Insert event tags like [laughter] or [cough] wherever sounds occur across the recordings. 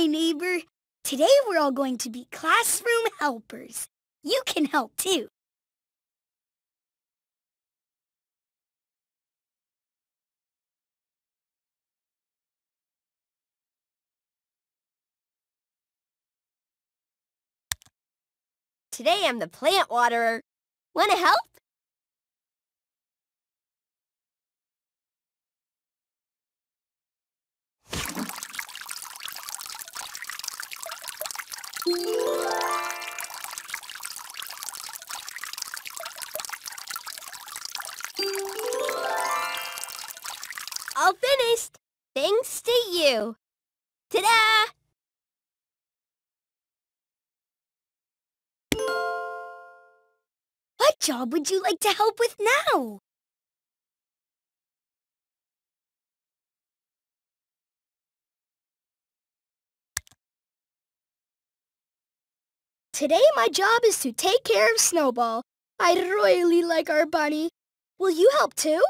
Hi, neighbor. Today we're all going to be classroom helpers. You can help too. Today I'm the plant waterer. Want to help? All finished, thanks to you. Ta-da! What job would you like to help with now? Today my job is to take care of Snowball. I really like our bunny. Will you help too?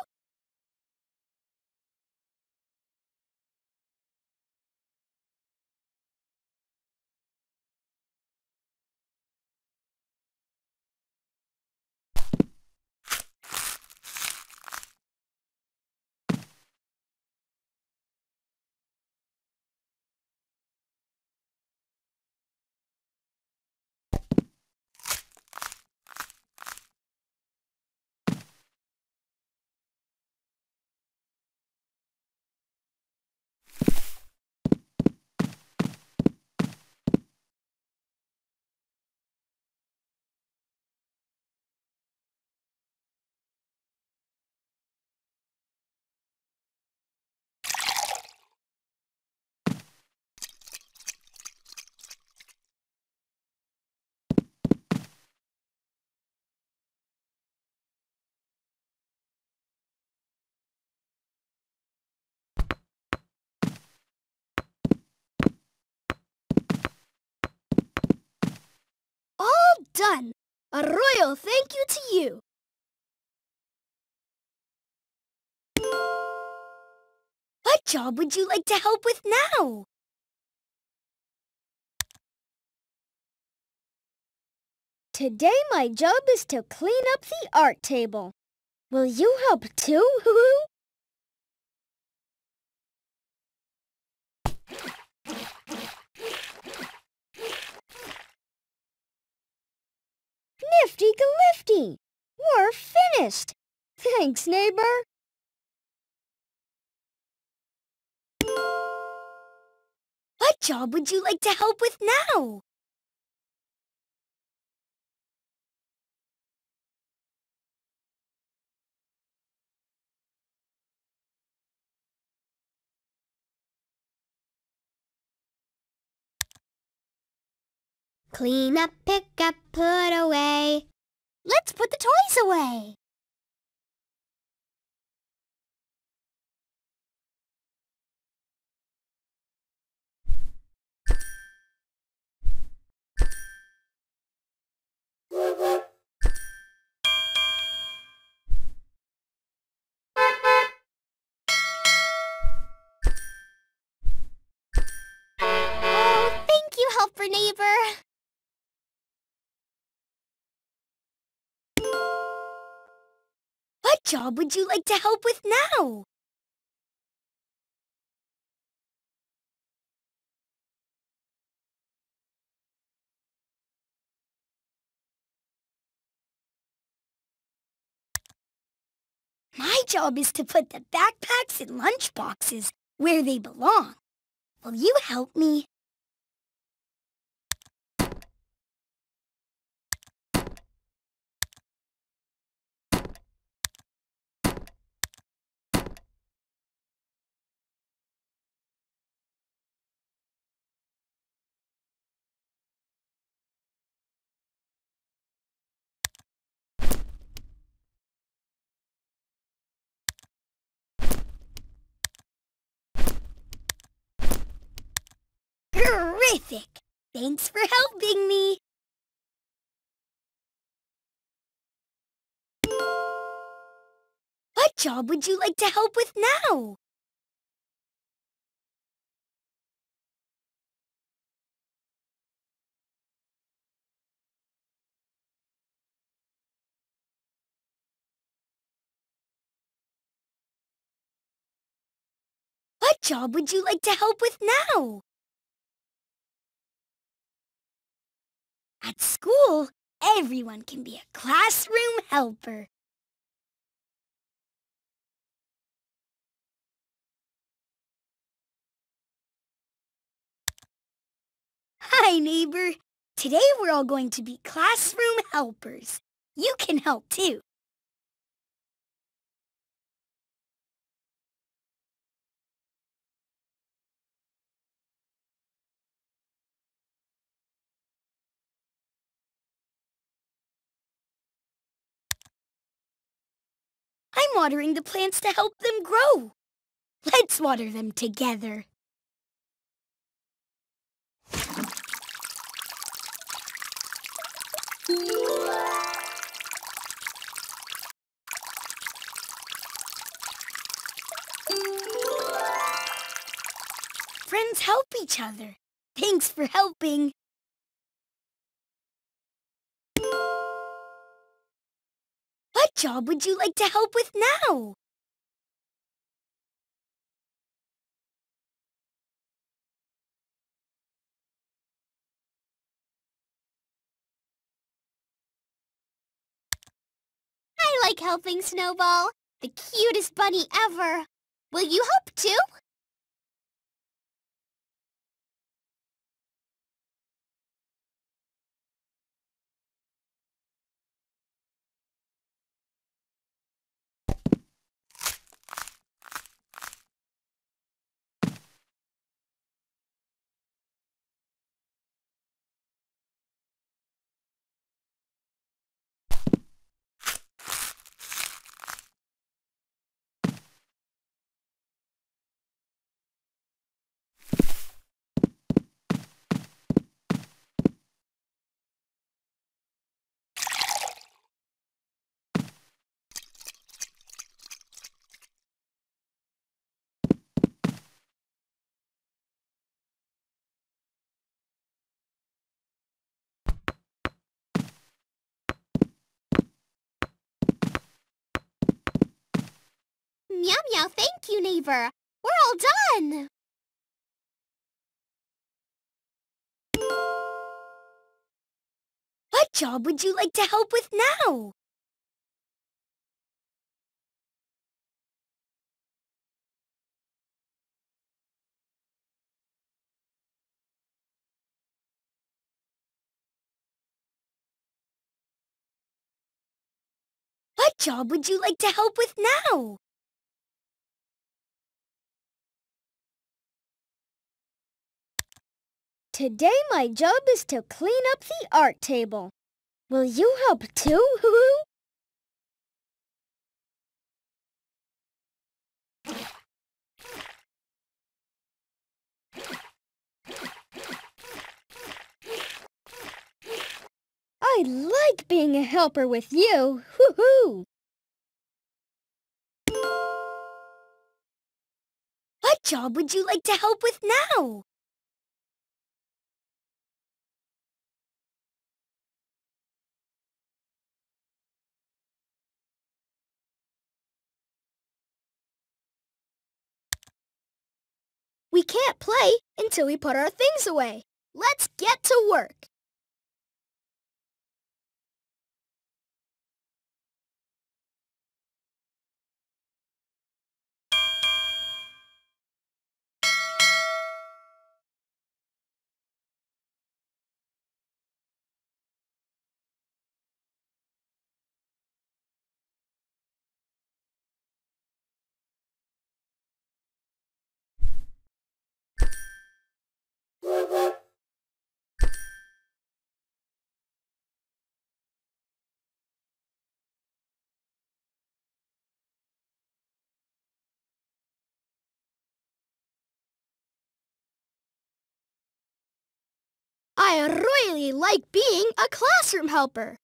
done. A royal thank you to you. What job would you like to help with now? Today my job is to clean up the art table. Will you help too, Hoo-Hoo? [laughs] Lifty glifty. We're finished! Thanks, neighbor! What job would you like to help with now? Clean up, pick up, put away. Let's put the toys away. job would you like to help with now? My job is to put the backpacks and lunchboxes where they belong. Will you help me? Terrific! Thanks for helping me. What job would you like to help with now? What job would you like to help with now? At school, everyone can be a classroom helper. Hi, neighbor. Today we're all going to be classroom helpers. You can help too. I'm watering the plants to help them grow. Let's water them together. Friends help each other. Thanks for helping. job would you like to help with now? I like helping Snowball, the cutest bunny ever. Will you help too? Meow Meow, thank you, neighbor. We're all done. What job would you like to help with now? What job would you like to help with now? Today my job is to clean up the art table. Will you help too, Hoo-Hoo? I like being a helper with you. Hoo-hoo! What job would you like to help with now? We can't play until we put our things away. Let's get to work. I really like being a classroom helper.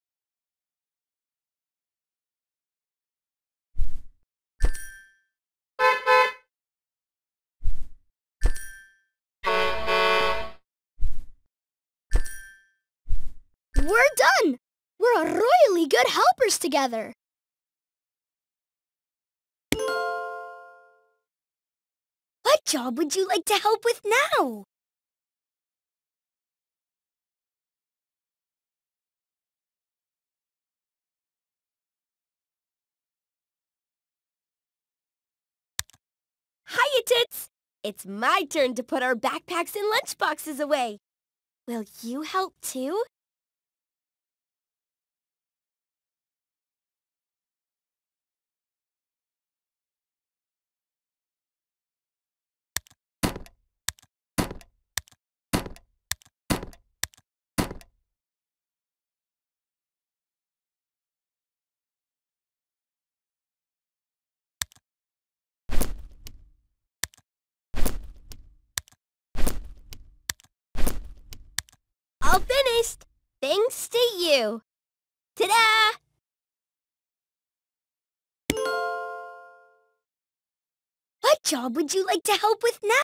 We're done! We're really good helpers together! What job would you like to help with now? It's my turn to put our backpacks and lunchboxes away. Will you help too? All finished! Thanks to you! Ta-da! What job would you like to help with now?